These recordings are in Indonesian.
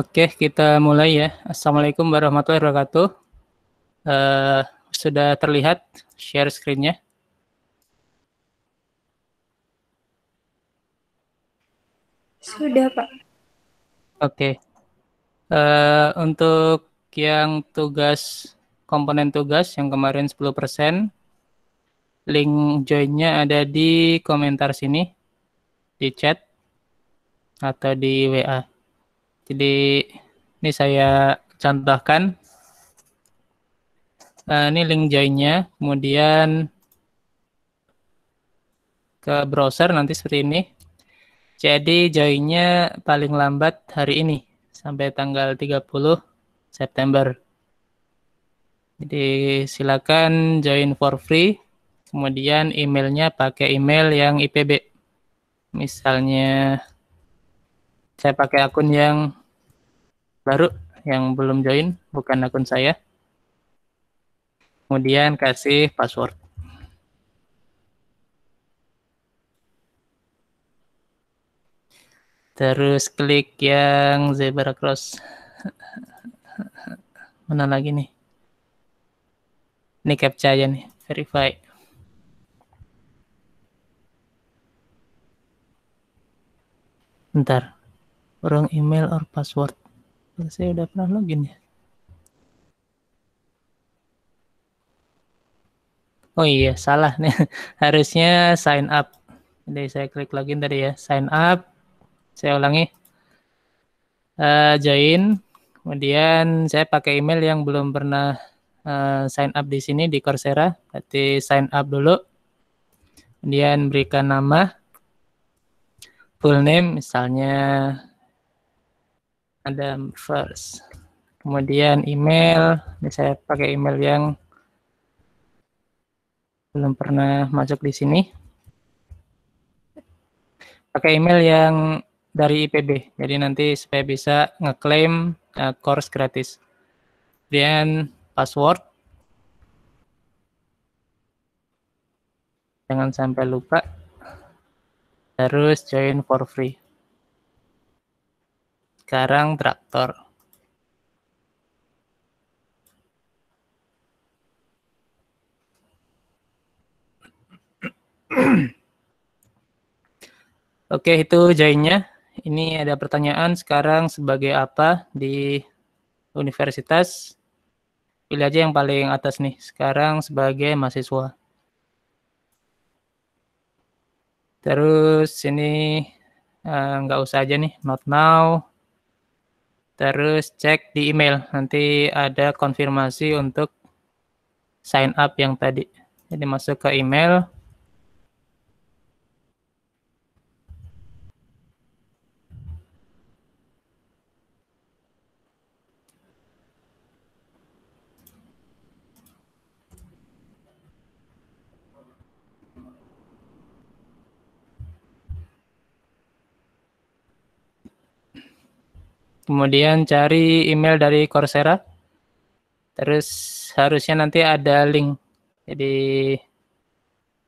Oke, kita mulai ya. Assalamualaikum warahmatullahi wabarakatuh. Uh, sudah terlihat share screen-nya? Sudah, Pak. Oke. Uh, untuk yang tugas, komponen tugas yang kemarin 10%, link join-nya ada di komentar sini, di chat, atau di WA. Jadi ini saya contohkan. Uh, ini link joinnya, kemudian ke browser nanti seperti ini. Jadi joinnya paling lambat hari ini sampai tanggal 30 September. Jadi silakan join for free. Kemudian emailnya pakai email yang IPB. Misalnya saya pakai akun yang baru yang belum join, bukan akun saya. Kemudian kasih password. Terus klik yang zebra cross. Mana lagi nih? Ini captcha aja nih, verify. ntar orang email or password. Saya udah pernah login ya. Oh iya, salah nih. Harusnya sign up. Jadi saya klik login tadi ya. Sign up. Saya ulangi. Uh, join. Kemudian saya pakai email yang belum pernah uh, sign up di sini di Coursera. Berarti sign up dulu. Kemudian berikan nama. Full name misalnya ada first. Kemudian email, ini saya pakai email yang belum pernah masuk di sini. Pakai email yang dari IPB, jadi nanti supaya bisa ngeklaim uh, course gratis. Kemudian password. Jangan sampai lupa. Terus join for free. Sekarang traktor. Oke, itu joinnya. Ini ada pertanyaan sekarang sebagai apa di universitas? Pilih aja yang paling atas nih. Sekarang sebagai mahasiswa. Terus ini eh, nggak uh, usah aja nih, not now. Terus cek di email, nanti ada konfirmasi untuk sign up yang tadi. Jadi masuk ke email, kemudian cari email dari Coursera. Terus harusnya nanti ada link. Jadi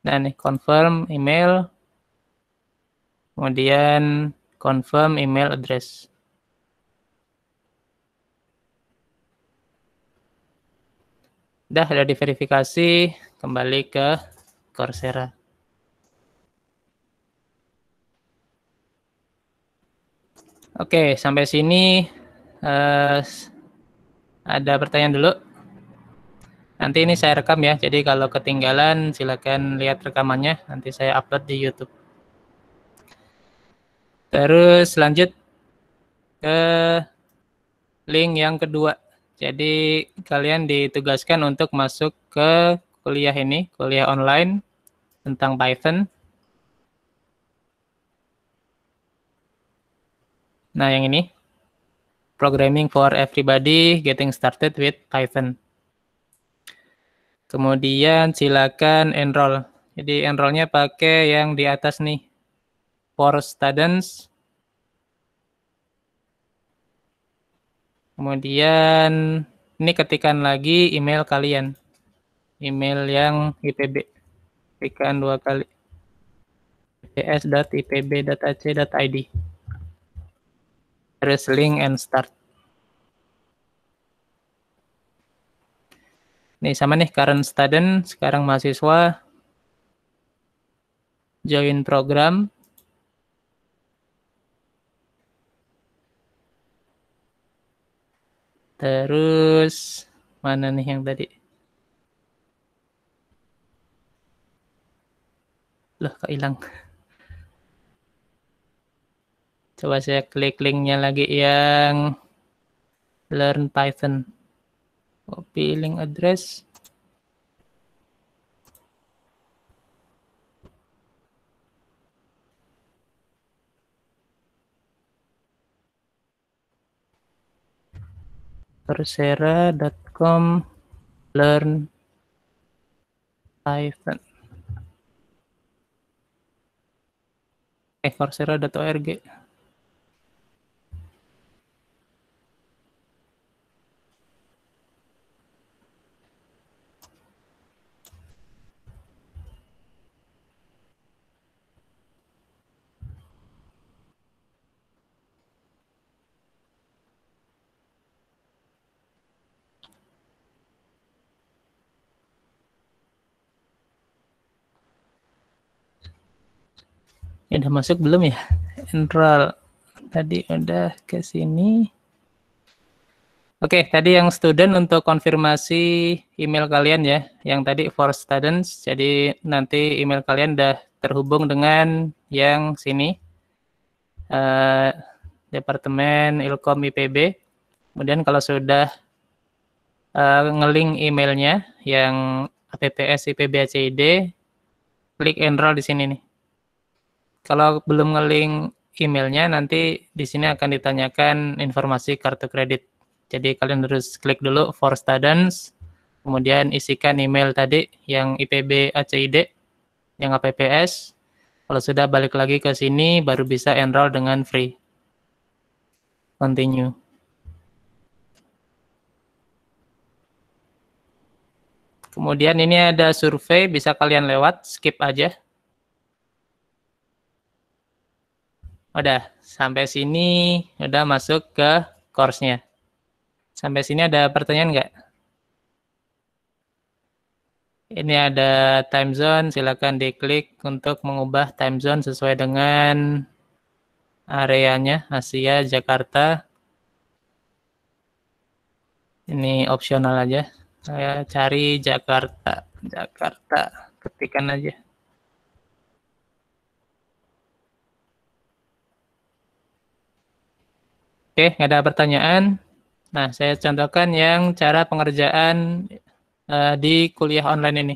nah nih confirm email kemudian confirm email address. Dah, sudah diverifikasi, kembali ke Coursera. Oke, sampai sini uh, ada pertanyaan dulu. Nanti ini saya rekam ya, jadi kalau ketinggalan silakan lihat rekamannya, nanti saya upload di YouTube. Terus lanjut ke link yang kedua. Jadi kalian ditugaskan untuk masuk ke kuliah ini, kuliah online tentang Python Nah, yang ini programming for everybody getting started with Python. Kemudian silakan enroll. Jadi enrollnya pakai yang di atas nih. For students. Kemudian ini ketikan lagi email kalian. Email yang IPB. Ketikan dua kali. ips.ipb.ac.id wrestling and start. Nih sama nih current student, sekarang mahasiswa. Join program. Terus mana nih yang tadi? Loh, kok hilang? Coba saya klik linknya lagi yang learn Python. Copy link address. Coursera.com learn Python. Eh, Coursera.org. udah masuk belum ya? Enroll. Tadi udah ke sini. Oke, okay, tadi yang student untuk konfirmasi email kalian ya, yang tadi for students, jadi nanti email kalian udah terhubung dengan yang sini, uh, Departemen Ilkom IPB. Kemudian kalau sudah uh, eh, ngeling emailnya yang APPS IPB ACID, klik enroll di sini nih. Kalau belum ngeling emailnya nanti di sini akan ditanyakan informasi kartu kredit. Jadi kalian harus klik dulu for students, kemudian isikan email tadi yang IPB ACID, yang APPS. Kalau sudah balik lagi ke sini baru bisa enroll dengan free. Continue. Kemudian ini ada survei, bisa kalian lewat, skip aja. Udah, sampai sini udah masuk ke course-nya. Sampai sini ada pertanyaan nggak? Ini ada time zone, silakan diklik untuk mengubah time zone sesuai dengan areanya Asia, Jakarta. Ini opsional aja. Saya cari Jakarta, Jakarta. Ketikan aja. Oke, nggak ada pertanyaan. Nah, saya contohkan yang cara pengerjaan uh, di kuliah online ini.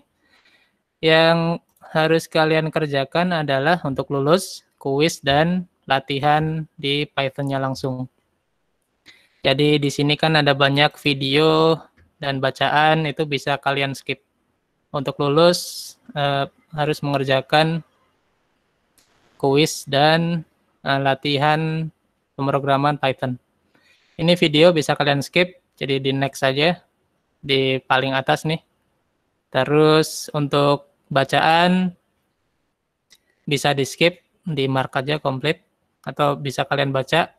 Yang harus kalian kerjakan adalah untuk lulus, kuis, dan latihan di Python-nya langsung. Jadi di sini kan ada banyak video dan bacaan, itu bisa kalian skip. Untuk lulus, uh, harus mengerjakan kuis dan uh, latihan pemrograman Python. Ini video bisa kalian skip, jadi di next saja, di paling atas nih. Terus untuk bacaan, bisa di skip, di mark aja komplit, atau bisa kalian baca.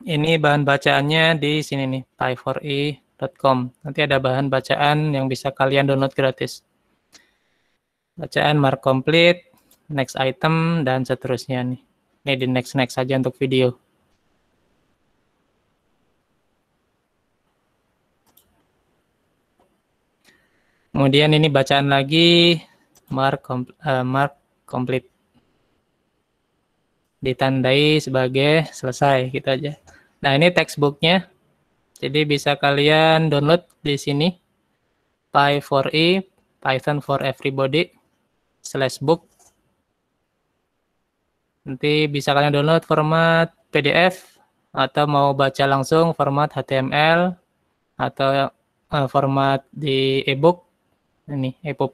Ini bahan bacaannya di sini nih, py4e.com. E Nanti ada bahan bacaan yang bisa kalian download gratis. Bacaan mark komplit, next item, dan seterusnya nih. Nih di next next saja untuk video. Kemudian ini bacaan lagi mark eh, mark complete. Ditandai sebagai selesai gitu aja. Nah, ini textbooknya. Jadi bisa kalian download di sini. Py4e e, Python for everybody slash book Nanti bisa kalian download format PDF atau mau baca langsung format HTML atau eh, format di ebook ini ebook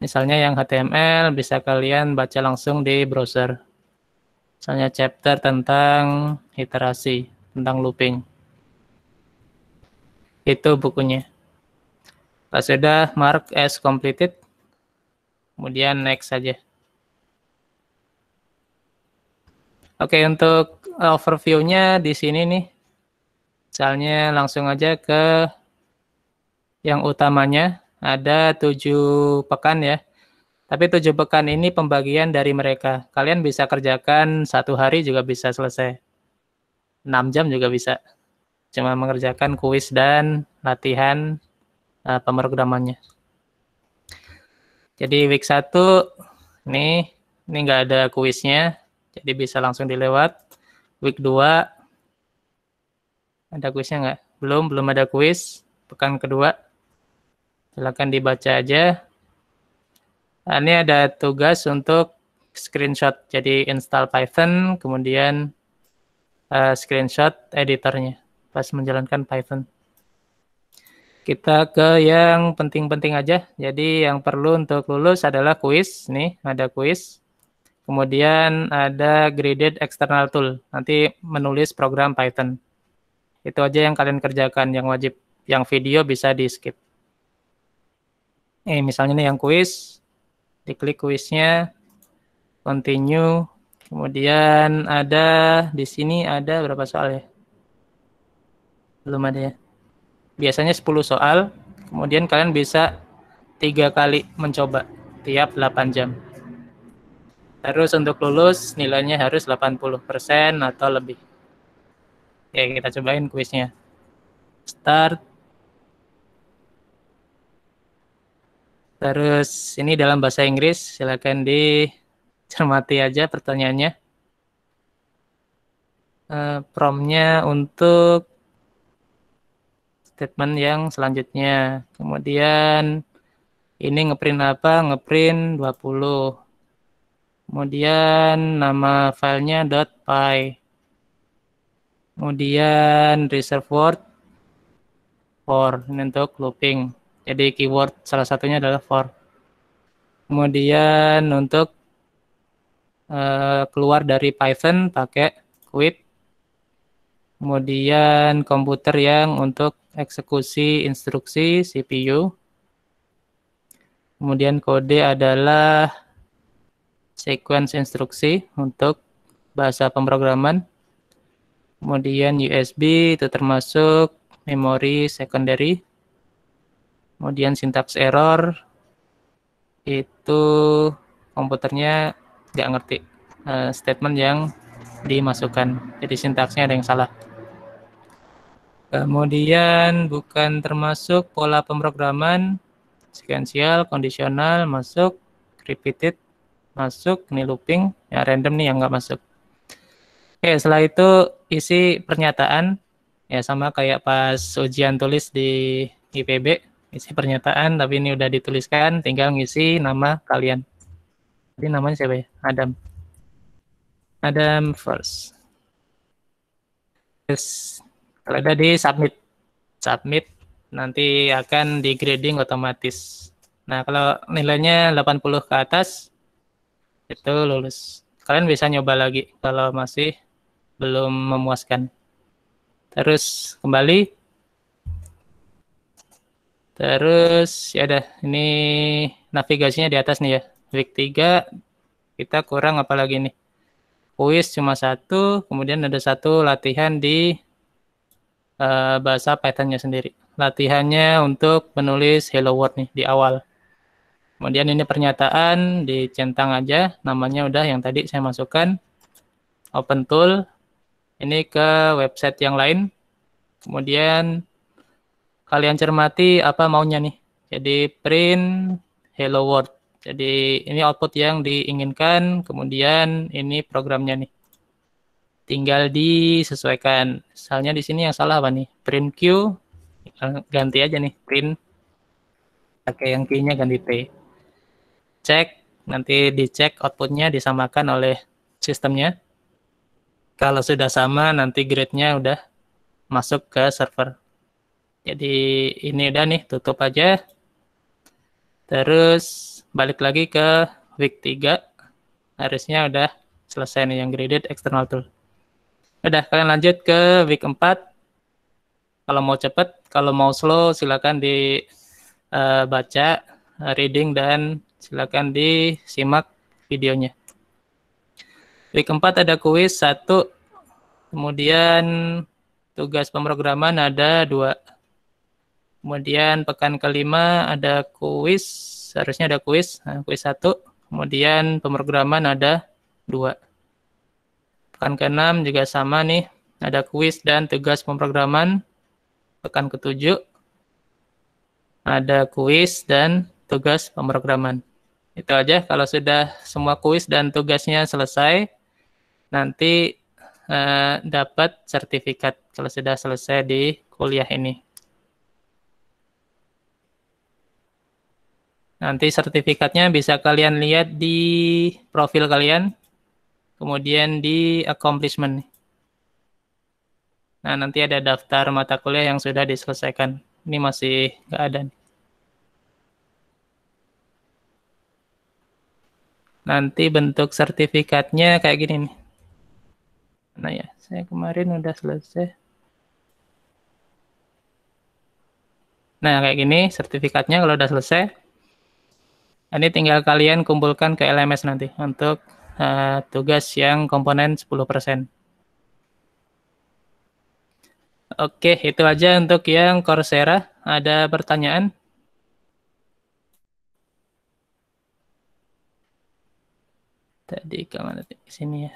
Misalnya yang HTML bisa kalian baca langsung di browser. Misalnya chapter tentang iterasi, tentang looping. Itu bukunya. Pas sudah mark as completed, kemudian next saja. Oke, untuk eh, overviewnya di sini nih. Misalnya langsung aja ke yang utamanya. Ada tujuh pekan ya. Tapi tujuh pekan ini pembagian dari mereka. Kalian bisa kerjakan satu hari juga bisa selesai. enam jam juga bisa. Cuma mengerjakan kuis dan latihan uh, pemrogramannya. Jadi week satu nih, ini nggak ada kuisnya, jadi bisa langsung dilewat. Week 2 ada kuisnya nggak? Belum, belum ada kuis. Pekan kedua. Silahkan dibaca aja. Nah, ini ada tugas untuk screenshot. Jadi install Python, kemudian uh, screenshot editornya pas menjalankan Python. Kita ke yang penting-penting aja. Jadi yang perlu untuk lulus adalah kuis. Nih, ada kuis. Kemudian ada graded external tool, nanti menulis program Python. Itu aja yang kalian kerjakan, yang wajib. Yang video bisa di skip. Eh, misalnya nih yang kuis, diklik kuisnya, continue, kemudian ada di sini ada berapa soal ya? Belum ada ya. Biasanya 10 soal, kemudian kalian bisa tiga kali mencoba tiap 8 jam. Terus untuk lulus nilainya harus 80% atau lebih. Oke, kita cobain kuisnya. Start. Terus ini dalam bahasa Inggris, silakan dicermati aja pertanyaannya. Uh, promnya untuk statement yang selanjutnya. Kemudian ini ngeprint apa? Ngeprint 20 Kemudian nama filenya .py. Kemudian reserve word for ini untuk looping. Jadi keyword salah satunya adalah for. Kemudian untuk uh, keluar dari Python pakai quit. Kemudian komputer yang untuk eksekusi instruksi CPU. Kemudian kode adalah sequence instruksi untuk bahasa pemrograman. Kemudian USB itu termasuk memori secondary. Kemudian sintaks error itu komputernya nggak ngerti uh, statement yang dimasukkan. Jadi sintaksnya ada yang salah. Kemudian bukan termasuk pola pemrograman, sekuensial, kondisional, masuk, repeated, masuk, ini looping, ya random nih yang nggak masuk. Oke, setelah itu isi pernyataan, ya sama kayak pas ujian tulis di IPB, isi pernyataan, tapi ini udah dituliskan, tinggal ngisi nama kalian. Jadi namanya siapa ya? Adam. Adam first. Terus, kalau ada di submit. Submit, nanti akan digrading otomatis. Nah, kalau nilainya 80 ke atas, itu lulus. Kalian bisa nyoba lagi kalau masih belum memuaskan. Terus kembali. Terus ya ada ini navigasinya di atas nih ya. Week 3 kita kurang apa lagi nih. Kuis cuma satu, kemudian ada satu latihan di uh, bahasa Python-nya sendiri. Latihannya untuk menulis hello world nih di awal. Kemudian ini pernyataan dicentang aja, namanya udah yang tadi saya masukkan. Open tool, ini ke website yang lain. Kemudian kalian cermati apa maunya nih. Jadi print hello world. Jadi ini output yang diinginkan, kemudian ini programnya nih. Tinggal disesuaikan. Misalnya di sini yang salah apa nih? Print Q, ganti aja nih, print pakai yang Q-nya ganti T cek nanti dicek outputnya disamakan oleh sistemnya kalau sudah sama nanti grade-nya udah masuk ke server jadi ini udah nih tutup aja terus balik lagi ke week 3 harusnya udah selesai nih yang graded external tool. Udah, kalian lanjut ke week 4. Kalau mau cepet kalau mau slow silakan dibaca eh, uh, reading dan Silakan disimak videonya. Week keempat ada kuis satu, kemudian tugas pemrograman ada dua. Kemudian pekan kelima ada kuis, seharusnya ada kuis, nah, kuis satu. Kemudian pemrograman ada dua. Pekan keenam juga sama nih, ada kuis dan tugas pemrograman. Pekan ketujuh ada kuis dan tugas pemrograman. Itu aja kalau sudah semua kuis dan tugasnya selesai nanti eh, dapat sertifikat kalau sudah selesai di kuliah ini. Nanti sertifikatnya bisa kalian lihat di profil kalian, kemudian di accomplishment. Nah, nanti ada daftar mata kuliah yang sudah diselesaikan. Ini masih nggak ada nih. Nanti bentuk sertifikatnya kayak gini nih. Nah ya, saya kemarin udah selesai. Nah, kayak gini sertifikatnya kalau udah selesai. Ini tinggal kalian kumpulkan ke LMS nanti untuk uh, tugas yang komponen 10%. Oke, itu aja untuk yang Coursera. Ada pertanyaan? Tadi kalau nanti ke sini ya.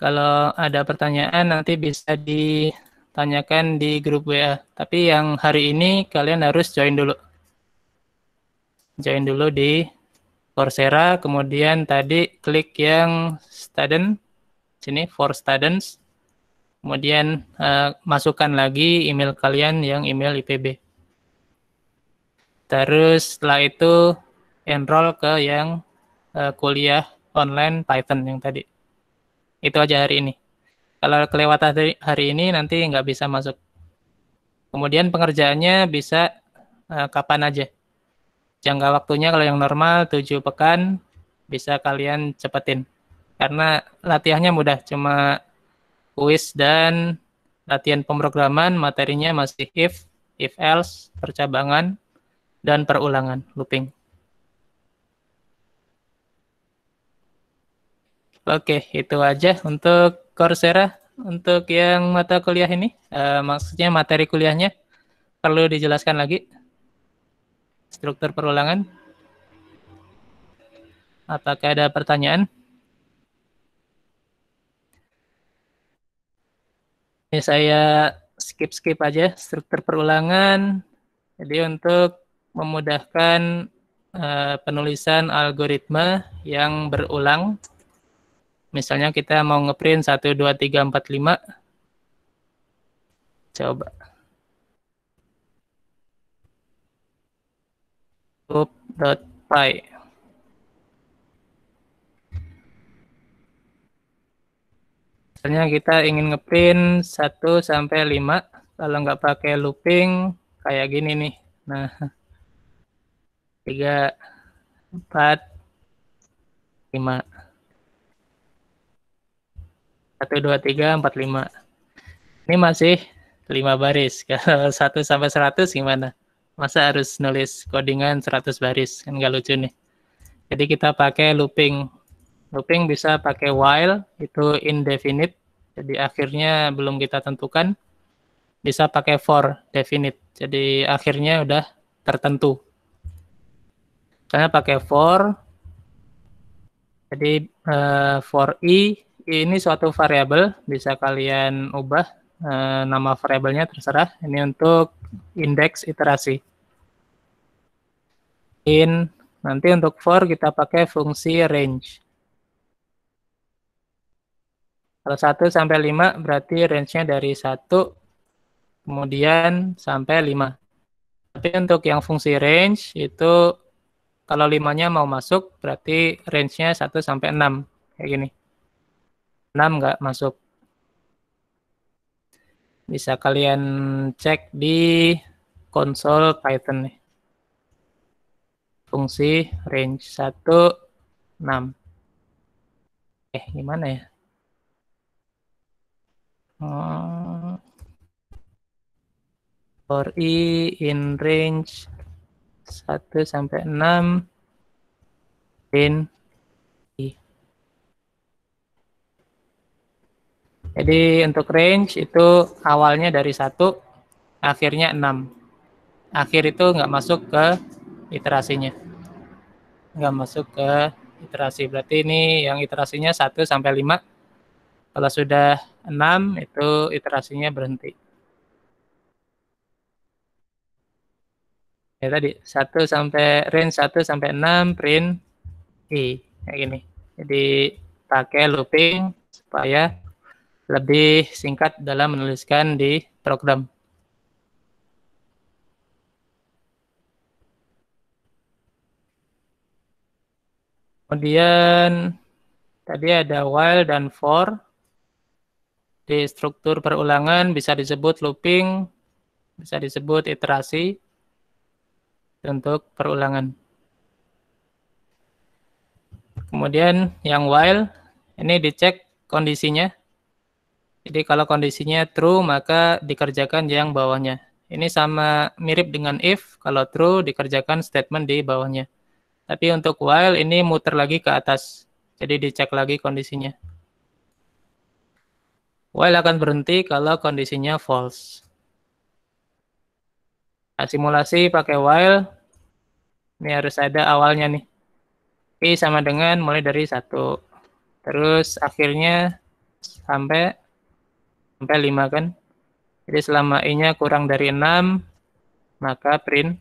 Kalau ada pertanyaan nanti bisa ditanyakan di grup WA. Tapi yang hari ini kalian harus join dulu. Join dulu di Coursera, kemudian tadi klik yang student, sini for students, kemudian uh, masukkan lagi email kalian yang email IPB. Terus setelah itu enroll ke yang uh, kuliah online Python yang tadi. Itu aja hari ini. Kalau kelewatan hari, hari ini nanti nggak bisa masuk. Kemudian pengerjaannya bisa uh, kapan aja. Jangka waktunya kalau yang normal 7 pekan bisa kalian cepetin. Karena latihannya mudah, cuma kuis dan latihan pemrograman, materinya masih if, if else, percabangan, dan perulangan looping. Oke, itu aja untuk Coursera untuk yang mata kuliah ini. Uh, maksudnya materi kuliahnya perlu dijelaskan lagi. Struktur perulangan. Apakah ada pertanyaan? Ini saya skip-skip aja struktur perulangan. Jadi untuk memudahkan uh, penulisan algoritma yang berulang. Misalnya kita mau ngeprint 1 2 3 4 5. Coba. loop.py. Misalnya kita ingin ngeprint 1 sampai 5, kalau nggak pakai looping kayak gini nih. Nah, tiga, empat, lima. Satu, dua, tiga, empat, lima. Ini masih lima baris. Kalau satu sampai seratus gimana? Masa harus nulis codingan seratus baris? Kan nggak lucu nih. Jadi kita pakai looping. Looping bisa pakai while, itu indefinite. Jadi akhirnya belum kita tentukan. Bisa pakai for, definite. Jadi akhirnya udah tertentu. Saya pakai for. Jadi uh, for i, i ini suatu variabel bisa kalian ubah uh, nama variabelnya terserah. Ini untuk indeks iterasi. In nanti untuk for kita pakai fungsi range. Kalau 1 sampai 5 berarti range-nya dari 1 kemudian sampai 5. Tapi untuk yang fungsi range itu kalau limanya mau masuk, berarti range-nya 1 sampai 6. Kayak gini. 6 nggak masuk. Bisa kalian cek di konsol Python. Nih. Fungsi range 1, 6. Eh, gimana ya? Hmm. For i in range 1 sampai 6 in I. Jadi untuk range itu awalnya dari 1, akhirnya 6. Akhir itu nggak masuk ke iterasinya. Nggak masuk ke iterasi. Berarti ini yang iterasinya 1 sampai 5. Kalau sudah 6 itu iterasinya berhenti. ya tadi 1 sampai range 1 sampai 6 print i kayak gini jadi pakai looping supaya lebih singkat dalam menuliskan di program kemudian tadi ada while dan for di struktur perulangan bisa disebut looping bisa disebut iterasi untuk perulangan. Kemudian yang while ini dicek kondisinya. Jadi kalau kondisinya true maka dikerjakan yang bawahnya. Ini sama mirip dengan if, kalau true dikerjakan statement di bawahnya. Tapi untuk while ini muter lagi ke atas. Jadi dicek lagi kondisinya. While akan berhenti kalau kondisinya false. Nah, simulasi pakai while. Ini harus ada awalnya nih. I sama dengan mulai dari satu. Terus akhirnya sampai sampai 5 kan. Jadi selama I-nya kurang dari 6, maka print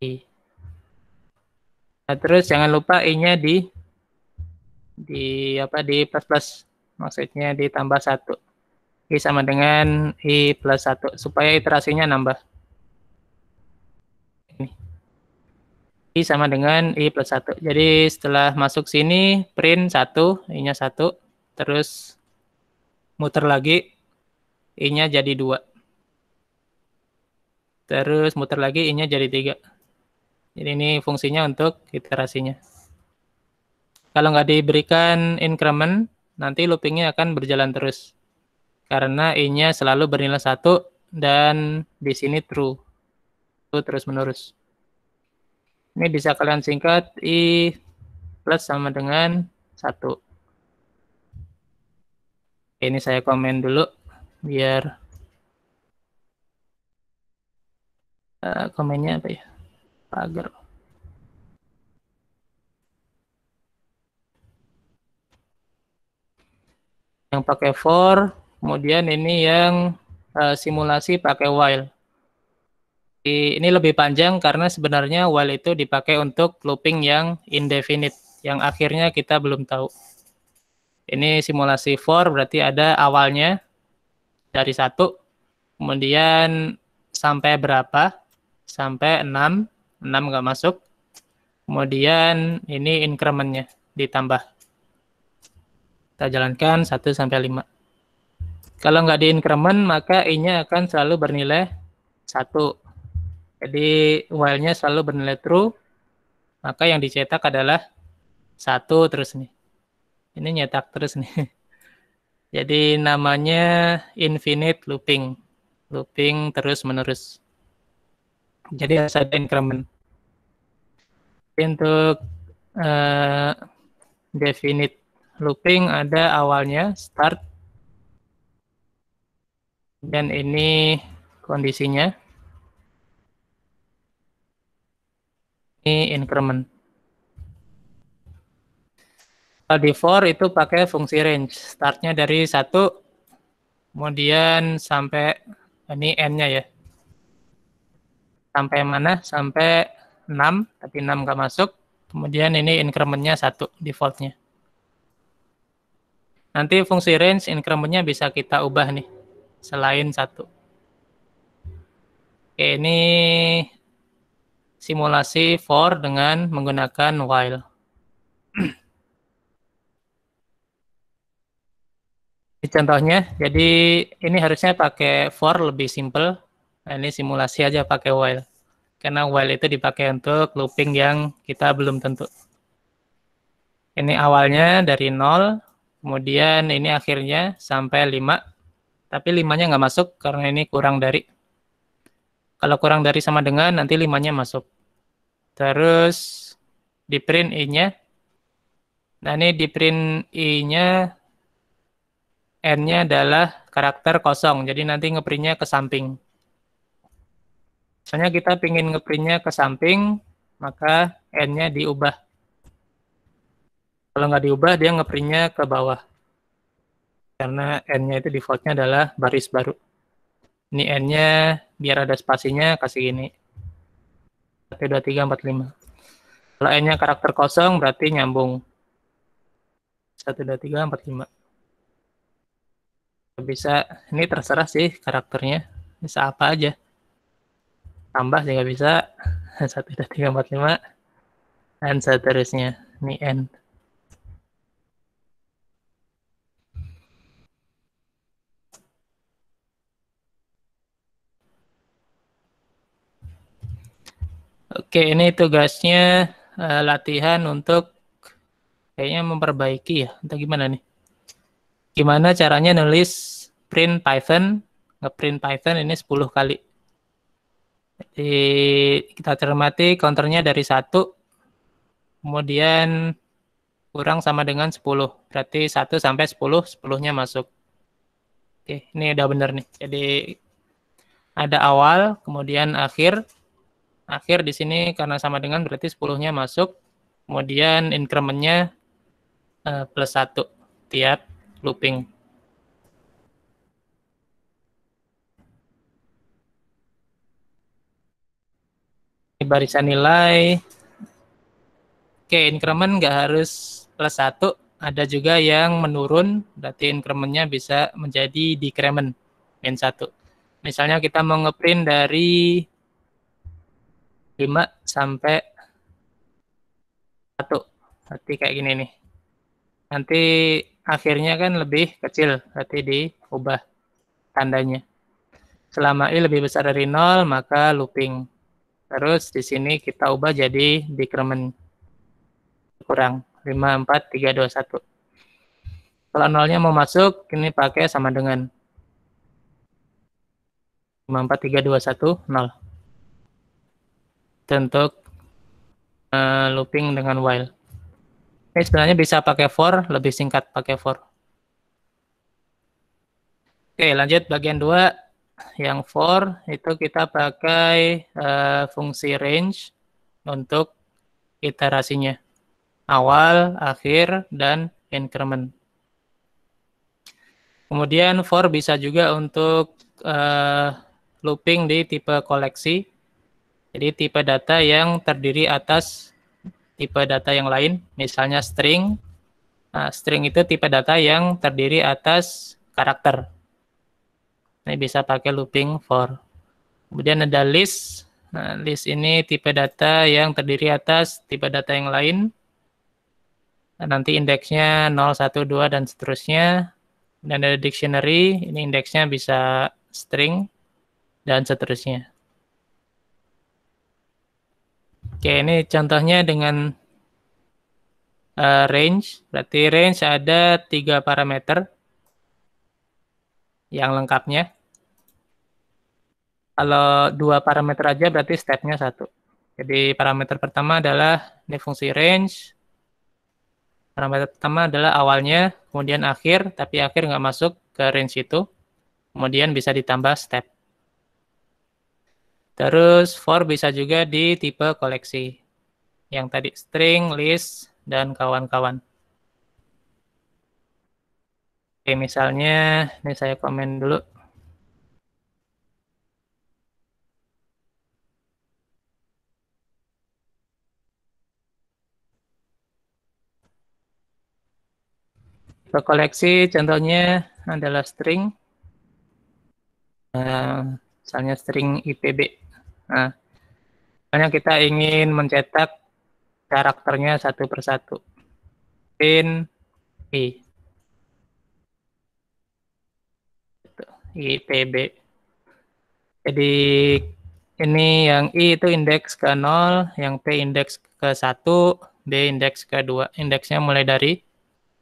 I. Nah, terus jangan lupa I-nya di di apa di plus plus maksudnya ditambah satu. I sama dengan I plus 1 supaya iterasinya nambah. Ini. I sama dengan I plus 1. Jadi setelah masuk sini print 1, I-nya 1, terus muter lagi I-nya jadi 2. Terus muter lagi I-nya jadi 3. Jadi ini fungsinya untuk iterasinya. Kalau nggak diberikan increment, nanti loopingnya akan berjalan terus karena i-nya selalu bernilai satu dan di sini true. True terus menerus. Ini bisa kalian singkat i plus sama dengan satu. Ini saya komen dulu biar uh, komennya apa ya pagar yang pakai for Kemudian ini yang uh, simulasi pakai while. Ini lebih panjang karena sebenarnya while itu dipakai untuk looping yang indefinite, yang akhirnya kita belum tahu. Ini simulasi for berarti ada awalnya dari satu, kemudian sampai berapa, sampai 6, 6 nggak masuk, kemudian ini incrementnya ditambah. Kita jalankan 1 sampai 5. Kalau nggak di increment maka i-nya akan selalu bernilai satu. Jadi while-nya selalu bernilai true, maka yang dicetak adalah satu terus nih. Ini nyetak terus nih. Jadi namanya infinite looping. Looping terus menerus. Jadi harus ada increment. Untuk uh, definite looping ada awalnya start, dan ini kondisinya. Ini increment. Kalau di for itu pakai fungsi range. Startnya dari satu, kemudian sampai ini n-nya ya. Sampai mana? Sampai 6, tapi 6 nggak masuk. Kemudian ini incrementnya satu defaultnya. Nanti fungsi range incrementnya bisa kita ubah nih selain satu. Oke, ini simulasi for dengan menggunakan while. Ini contohnya, jadi ini harusnya pakai for lebih simple. Nah, ini simulasi aja pakai while. Karena while itu dipakai untuk looping yang kita belum tentu. Ini awalnya dari 0, kemudian ini akhirnya sampai 5, tapi limanya nggak masuk karena ini kurang dari. Kalau kurang dari sama dengan, nanti limanya masuk. Terus di print i-nya. Nah ini di print i-nya, n-nya adalah karakter kosong. Jadi nanti ngeprintnya ke samping. Misalnya kita pingin ngeprintnya ke samping, maka n-nya diubah. Kalau nggak diubah, dia ngeprintnya ke bawah karena n-nya itu defaultnya adalah baris baru. Ini n-nya biar ada spasinya kasih gini. 1, 2, 3, empat lima. Kalau n-nya karakter kosong berarti nyambung. 1, 2, 3, empat lima. Bisa, ini terserah sih karakternya. Bisa apa aja. Tambah juga bisa. 1, 2, 3, 4, 5. Dan seterusnya. Ini n. Oke, ini tugasnya uh, latihan untuk kayaknya memperbaiki ya, entah gimana nih. Gimana caranya nulis print Python, ngeprint Python ini 10 kali. Jadi kita cermati counternya dari satu, kemudian kurang sama dengan 10. Berarti 1 sampai 10, 10-nya masuk. Oke, ini udah benar nih. Jadi ada awal, kemudian akhir, akhir di sini karena sama dengan berarti 10-nya masuk, kemudian incrementnya uh, plus satu tiap looping. Ini barisan nilai, oke increment nggak harus plus satu, ada juga yang menurun, berarti incrementnya bisa menjadi decrement, min 1. Misalnya kita mau ngeprint dari 5 sampai 1. Berarti kayak gini nih. Nanti akhirnya kan lebih kecil, berarti diubah tandanya. Selama i lebih besar dari 0, maka looping. Terus di sini kita ubah jadi decrement. Kurang. 5, 4, 3, 2, 1. Kalau nolnya mau masuk, ini pakai sama dengan 5, 4, 3, 2, 1, 0 untuk uh, looping dengan while. Ini sebenarnya bisa pakai for, lebih singkat pakai for. Oke, lanjut bagian dua yang for itu kita pakai uh, fungsi range untuk iterasinya. Awal, akhir, dan increment. Kemudian for bisa juga untuk uh, looping di tipe koleksi jadi tipe data yang terdiri atas tipe data yang lain, misalnya string. Nah, string itu tipe data yang terdiri atas karakter. Ini bisa pakai looping for. Kemudian ada list. Nah, list ini tipe data yang terdiri atas tipe data yang lain. Nah, nanti indeksnya 0, 1, 2, dan seterusnya. Dan ada dictionary, ini indeksnya bisa string, dan seterusnya. Oke, ini contohnya dengan uh, range. Berarti range ada tiga parameter yang lengkapnya. Kalau dua parameter aja berarti stepnya satu. Jadi parameter pertama adalah ini fungsi range. Parameter pertama adalah awalnya, kemudian akhir, tapi akhir nggak masuk ke range itu. Kemudian bisa ditambah step. Terus for bisa juga di tipe koleksi. Yang tadi string, list, dan kawan-kawan. Oke, misalnya ini saya komen dulu. Tipe koleksi contohnya adalah string. Uh, misalnya string IPB. Nah, hanya kita ingin mencetak karakternya satu persatu. In gitu, I. ITB. Jadi ini yang I itu indeks ke 0, yang P indeks ke 1, D indeks ke 2. Indeksnya mulai dari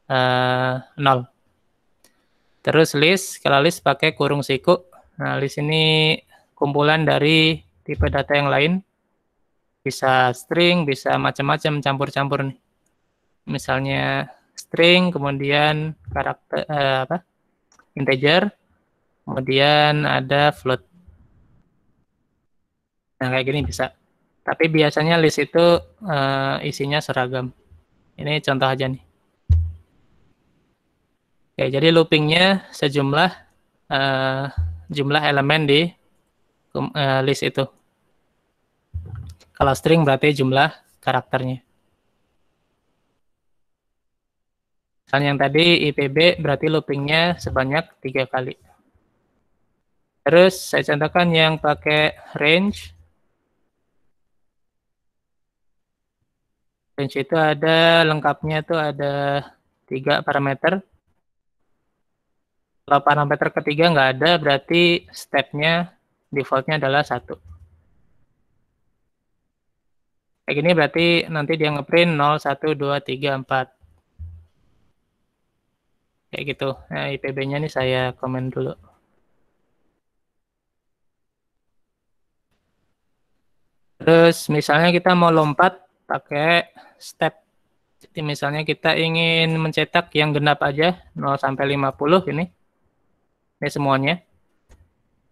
uh, eh, 0. Terus list, kalau list pakai kurung siku. Nah, list ini kumpulan dari tipe data yang lain. Bisa string, bisa macam-macam campur-campur nih. Misalnya string, kemudian karakter uh, apa? integer, kemudian ada float. Nah, kayak gini bisa. Tapi biasanya list itu uh, isinya seragam. Ini contoh aja nih. Oke, jadi loopingnya sejumlah uh, jumlah elemen di uh, list itu. Kalau string berarti jumlah karakternya. Misalnya yang tadi IPB berarti loopingnya sebanyak tiga kali. Terus saya contohkan yang pakai range. Range itu ada lengkapnya itu ada tiga parameter. Kalau parameter ketiga nggak ada, berarti stepnya defaultnya adalah satu. Kayak gini berarti nanti dia ngeprint 0, 1, 2, 3, 4. Kayak gitu. Nah, IPB-nya nih saya komen dulu. Terus misalnya kita mau lompat pakai step. Jadi misalnya kita ingin mencetak yang genap aja 0 sampai 50 ini. Ini semuanya.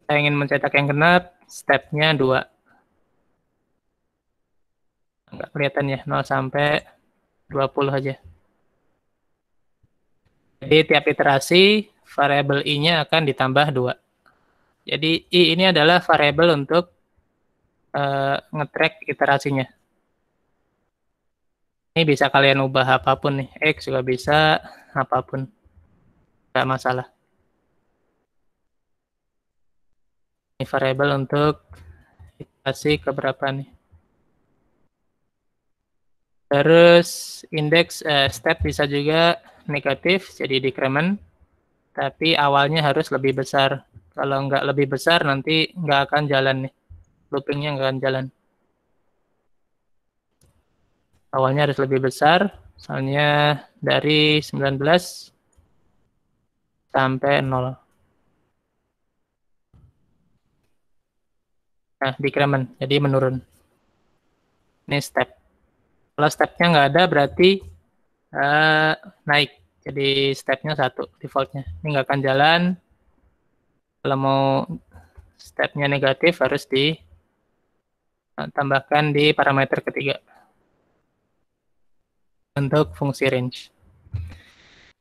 Saya ingin mencetak yang genap, stepnya 2 nggak kelihatan ya 0 sampai 20 aja. Jadi tiap iterasi variable i-nya akan ditambah dua. Jadi i ini adalah variable untuk uh, ngetrack iterasinya. Ini bisa kalian ubah apapun nih, x juga bisa apapun, Enggak masalah. Ini variable untuk iterasi keberapa nih? Terus indeks uh, eh, step bisa juga negatif jadi dikremen tapi awalnya harus lebih besar. Kalau nggak lebih besar nanti nggak akan jalan nih. Loopingnya nggak akan jalan. Awalnya harus lebih besar, misalnya dari 19 sampai 0. Nah, dikremen, jadi menurun. Ini step. Kalau stepnya nggak ada berarti uh, naik. Jadi stepnya satu defaultnya. Ini nggak akan jalan. Kalau mau stepnya negatif harus di eh, tambahkan di parameter ketiga untuk fungsi range.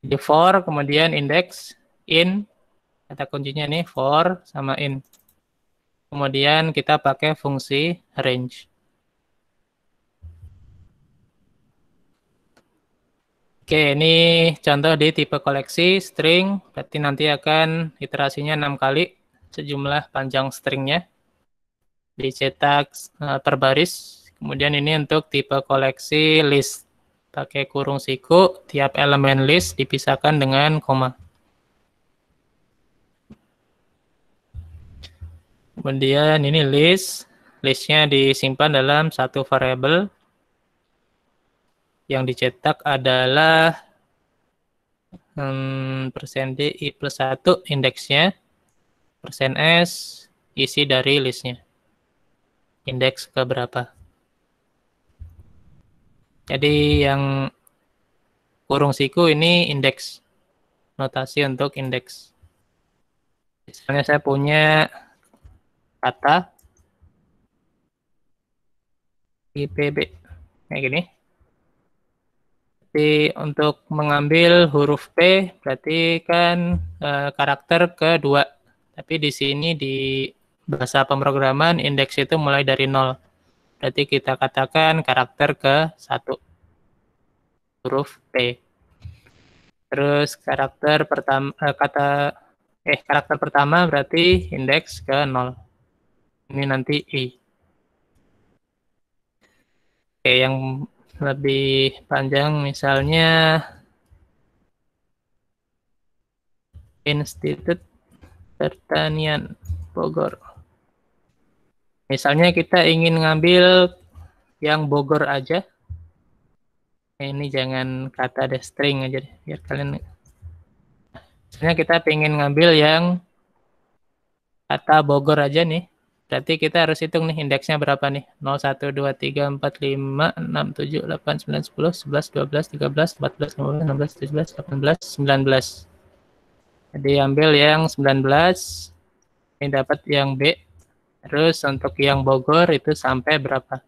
Jadi for kemudian index in kata kuncinya nih for sama in. Kemudian kita pakai fungsi range. Oke, ini contoh di tipe koleksi string, berarti nanti akan iterasinya 6 kali sejumlah panjang stringnya. Dicetak eh, terbaris. per baris. Kemudian ini untuk tipe koleksi list. Pakai kurung siku, tiap elemen list dipisahkan dengan koma. Kemudian ini list, listnya disimpan dalam satu variable yang dicetak adalah hmm, persen D I plus 1 indeksnya, persen S isi dari listnya. Indeks ke berapa. Jadi yang kurung siku ini indeks. Notasi untuk indeks. Misalnya saya punya kata IPB. Kayak gini berarti untuk mengambil huruf P berarti kan e, karakter kedua. Tapi di sini di bahasa pemrograman indeks itu mulai dari nol. Berarti kita katakan karakter ke satu huruf P. Terus karakter pertama eh, kata eh karakter pertama berarti indeks ke nol. Ini nanti I. Oke, yang lebih panjang misalnya Institut Pertanian Bogor. Misalnya kita ingin ngambil yang Bogor aja. Nah, ini jangan kata ada string aja deh, biar kalian misalnya kita ingin ngambil yang kata Bogor aja nih. Berarti kita harus hitung nih indeksnya berapa nih? 0, 1, 2, 3, 4, 5, 6, 7, 8, 9, 10, 11, 12, 13, 14, 15, 16, 17, 18, 19. Jadi ambil yang 19, ini dapat yang B. Terus untuk yang Bogor itu sampai berapa?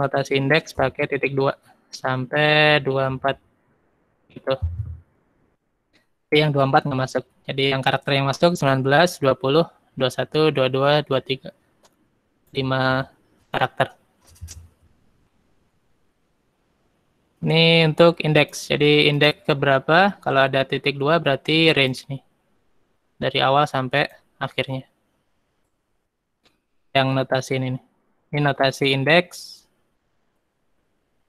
Notasi indeks pakai titik 2 sampai 24. Gitu. Tapi yang 24 nggak masuk. Jadi yang karakter yang masuk 19, 20, 21, 22, 23. 5 karakter. Ini untuk indeks. Jadi indeks keberapa? Kalau ada titik 2 berarti range nih. Dari awal sampai akhirnya. Yang notasi ini. Ini notasi indeks.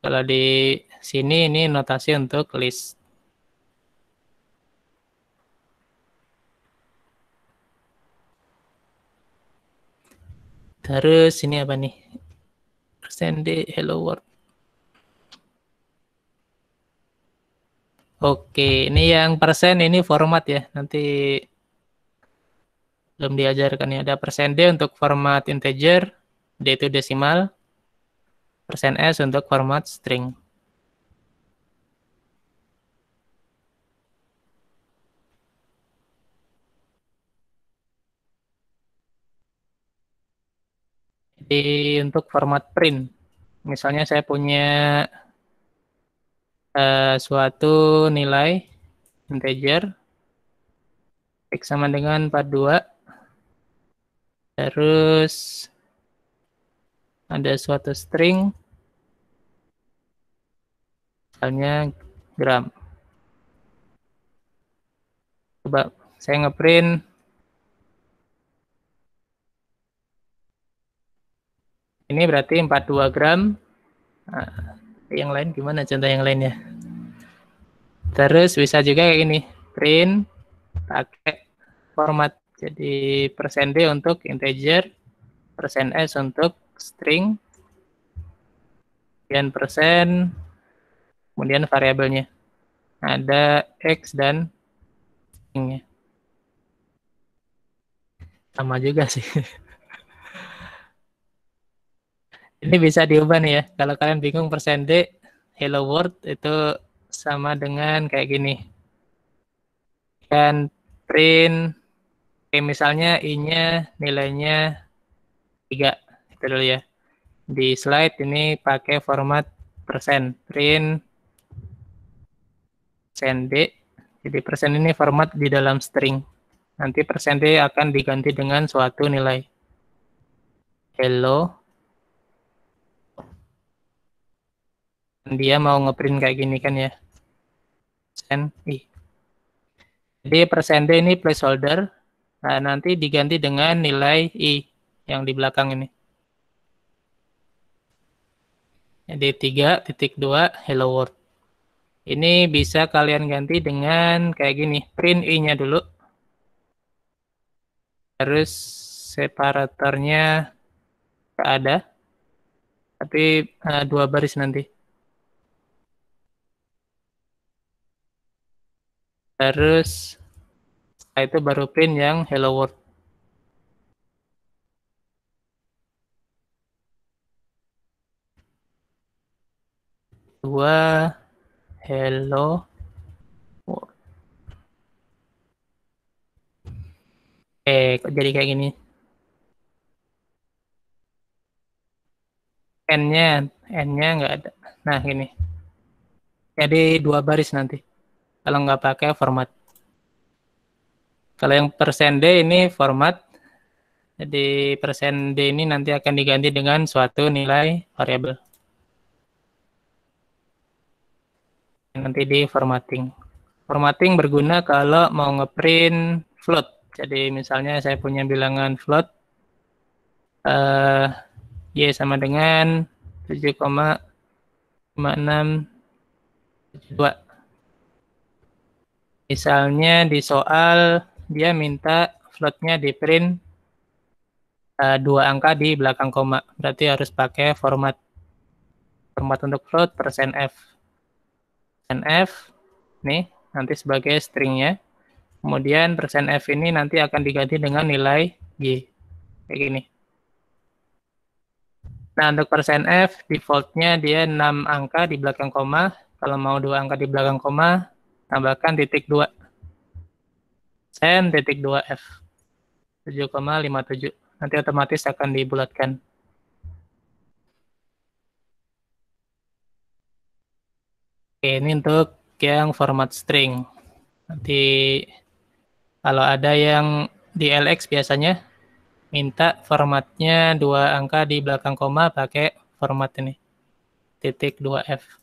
Kalau di sini ini notasi untuk list. Terus ini apa nih? Send hello world. Oke, ini yang persen ini format ya. Nanti belum diajarkan ya. Ada persen D untuk format integer, D itu desimal, persen S untuk format string. untuk format print. Misalnya saya punya uh, suatu nilai integer x sama dengan 42 terus ada suatu string misalnya gram. Coba saya ngeprint Ini berarti 42 gram. Nah, yang lain gimana contoh yang lainnya? Terus bisa juga kayak ini, print pakai format jadi persen %d untuk integer, persen %s untuk string, dan persen, kemudian variabelnya. Ada x dan stringnya. Sama juga sih. Ini bisa diubah nih ya. Kalau kalian bingung persen D, hello world itu sama dengan kayak gini. Dan print, kayak misalnya I-nya nilainya tiga. Itu dulu ya. Di slide ini pakai format persen, print, persen D. Jadi persen ini format di dalam string. Nanti persen D akan diganti dengan suatu nilai. Hello dia mau ngeprint kayak gini kan ya send i jadi persen d ini placeholder nah nanti diganti dengan nilai i yang di belakang ini jadi 3 titik dua hello world ini bisa kalian ganti dengan kayak gini print i nya dulu terus separatornya ada tapi uh, dua baris nanti terus setelah itu baru print yang hello world dua hello world eh kok jadi kayak gini n-nya n-nya nggak ada nah ini jadi dua baris nanti kalau nggak pakai format. Kalau yang persen D ini format. Jadi persen D ini nanti akan diganti dengan suatu nilai variabel. Nanti di formatting. Formatting berguna kalau mau ngeprint float. Jadi misalnya saya punya bilangan float uh, y sama dengan dua. Misalnya di soal dia minta floatnya di print uh, dua angka di belakang koma. Berarti harus pakai format format untuk float persen %f. Persen %f nih nanti sebagai stringnya. Kemudian persen %f ini nanti akan diganti dengan nilai G. Kayak gini. Nah, untuk persen %f defaultnya dia enam angka di belakang koma. Kalau mau dua angka di belakang koma, tambahkan titik 2. N titik 2 F. 7,57. Nanti otomatis akan dibulatkan. Oke, ini untuk yang format string. Nanti kalau ada yang di LX biasanya minta formatnya dua angka di belakang koma pakai format ini. Titik 2F.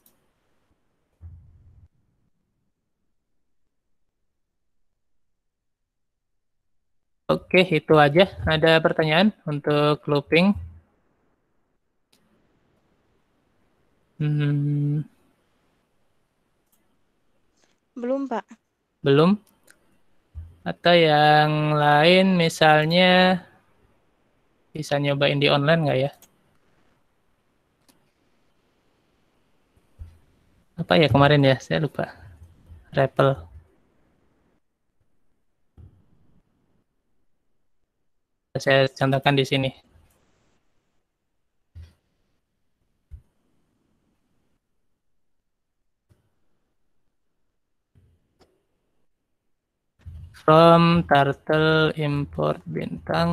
Oke, itu aja. Ada pertanyaan untuk looping? Hmm. Belum, Pak. Belum? Atau yang lain misalnya bisa nyobain di online nggak ya? Apa ya kemarin ya? Saya lupa. Rappel. saya contohkan di sini. From turtle import bintang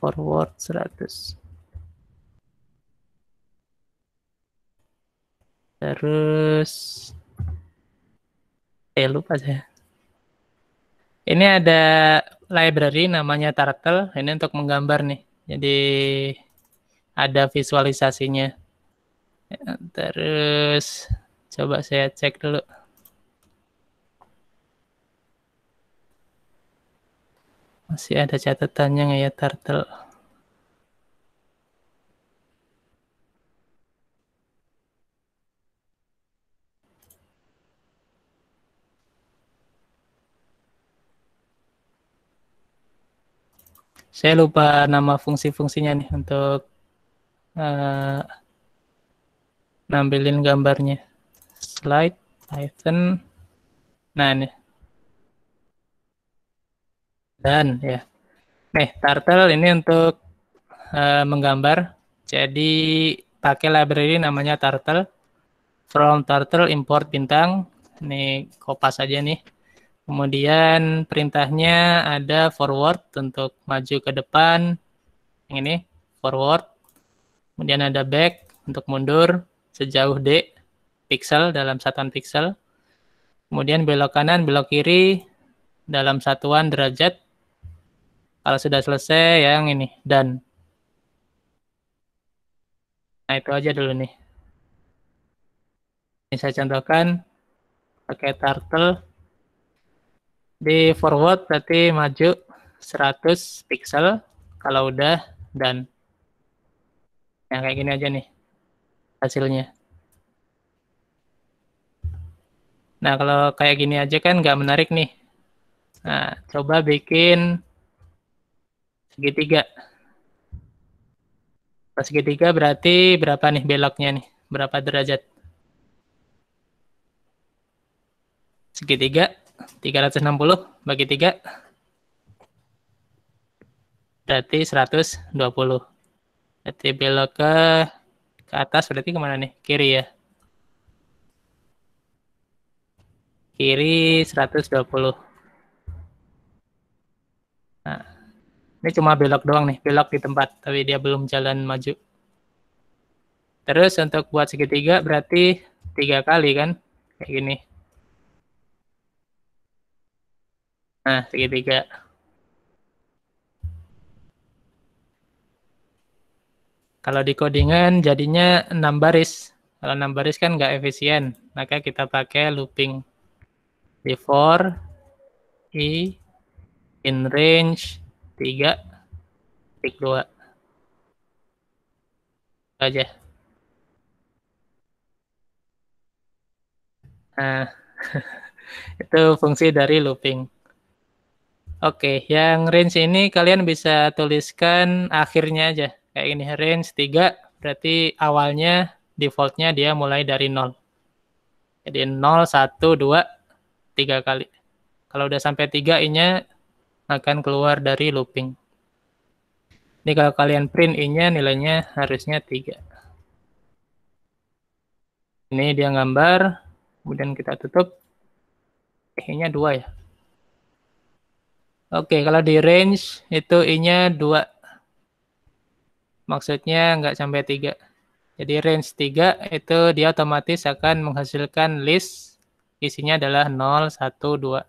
forward 100. Terus eh lupa saya. Ini ada library namanya Turtle. Ini untuk menggambar nih. Jadi ada visualisasinya. Terus coba saya cek dulu. Masih ada catatannya nggak ya Turtle? Saya lupa nama fungsi-fungsinya nih untuk uh, nampilin gambarnya. Slide, Python, nah ini. Dan ya. Nih, turtle ini untuk uh, menggambar. Jadi pakai library namanya turtle. From turtle import bintang. Ini kopas aja nih. Kemudian perintahnya ada forward untuk maju ke depan. Yang ini forward. Kemudian ada back untuk mundur sejauh D pixel dalam satuan pixel. Kemudian belok kanan, belok kiri dalam satuan derajat. Kalau sudah selesai yang ini dan. Nah, itu aja dulu nih. Ini saya contohkan pakai turtle di forward berarti maju 100 pixel kalau udah dan yang kayak gini aja nih hasilnya. Nah, kalau kayak gini aja kan nggak menarik nih. Nah, coba bikin segitiga. Pas segitiga berarti berapa nih beloknya nih? Berapa derajat? Segitiga 360 bagi 3 berarti 120. Berarti belok ke ke atas berarti kemana nih? Kiri ya. Kiri 120. Nah, ini cuma belok doang nih, belok di tempat, tapi dia belum jalan maju. Terus untuk buat segitiga berarti tiga kali kan, kayak gini. Nah, segitiga. Kalau di codingan jadinya 6 baris. Kalau 6 baris kan nggak efisien. Maka kita pakai looping before i in range 3 titik 2. Itu aja. Nah, itu fungsi dari looping. Oke, yang range ini kalian bisa tuliskan akhirnya aja. Kayak ini range 3, berarti awalnya defaultnya dia mulai dari 0. Jadi 0, 1, 2, 3 kali. Kalau udah sampai 3 ini akan keluar dari looping. Ini kalau kalian print ini nilainya harusnya 3. Ini dia gambar, kemudian kita tutup. Kayaknya dua 2 ya. Oke, kalau di range itu I-nya 2. Maksudnya nggak sampai 3. Jadi range 3 itu dia otomatis akan menghasilkan list isinya adalah 0, 1, 2.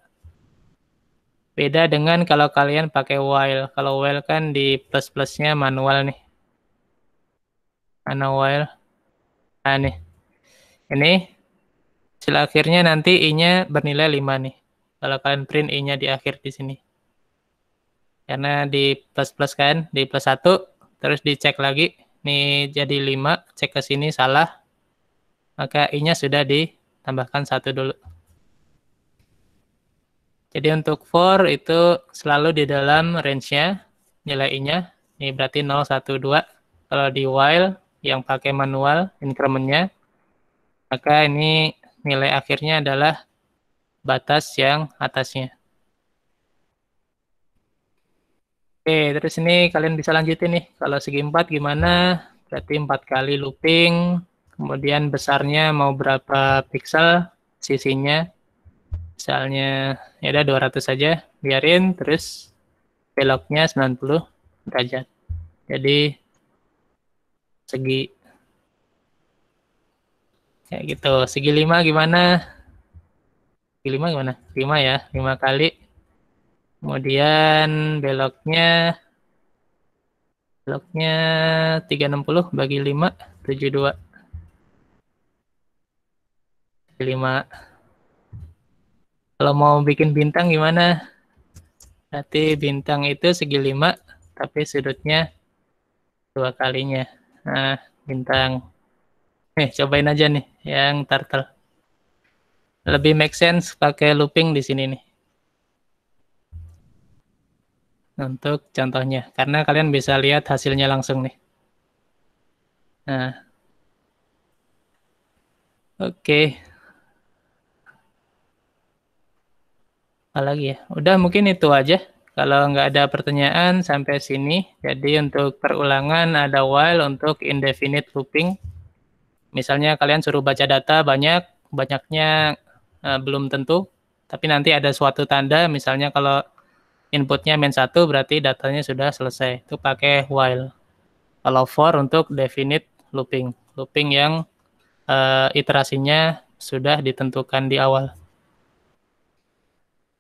Beda dengan kalau kalian pakai while. Kalau while kan di plus-plusnya manual nih. Mana while? Nah nih. Ini hasil akhirnya nanti I-nya bernilai 5 nih. Kalau kalian print I-nya di akhir di sini karena di plus plus kan di plus satu terus dicek lagi ini jadi 5 cek ke sini salah maka i nya sudah ditambahkan satu dulu jadi untuk for itu selalu di dalam range nya nilai i nya ini berarti 0 1 2 kalau di while yang pakai manual incrementnya maka ini nilai akhirnya adalah batas yang atasnya Oke, terus ini kalian bisa lanjutin nih. Kalau segi empat gimana? Berarti empat kali looping, kemudian besarnya mau berapa pixel sisinya. Misalnya, ya udah 200 saja, biarin, terus beloknya 90 derajat. Jadi, segi. kayak gitu, segi lima gimana? Segi lima gimana? lima ya, lima kali Kemudian beloknya beloknya 360 bagi 5 72. 5. Kalau mau bikin bintang gimana? Berarti bintang itu segi 5 tapi sudutnya dua kalinya. Nah, bintang. Eh, cobain aja nih yang turtle. Lebih make sense pakai looping di sini nih untuk contohnya karena kalian bisa lihat hasilnya langsung nih. Nah. Oke. Okay. Apalagi ya. Udah mungkin itu aja. Kalau nggak ada pertanyaan sampai sini. Jadi untuk perulangan ada while untuk indefinite looping. Misalnya kalian suruh baca data banyak, banyaknya uh, belum tentu. Tapi nanti ada suatu tanda misalnya kalau inputnya min satu berarti datanya sudah selesai. Itu pakai while. Kalau for untuk definite looping. Looping yang uh, iterasinya sudah ditentukan di awal.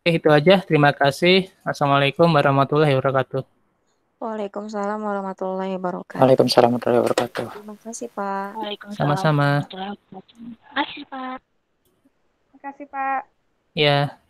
Oke, itu aja. Terima kasih. Assalamualaikum warahmatullahi wabarakatuh. Waalaikumsalam warahmatullahi wabarakatuh. Waalaikumsalam warahmatullahi wabarakatuh. Terima kasih, Pak. Waalaikumsalam. Sama-sama. Terima kasih, Pak. Terima kasih, Pak. Ya.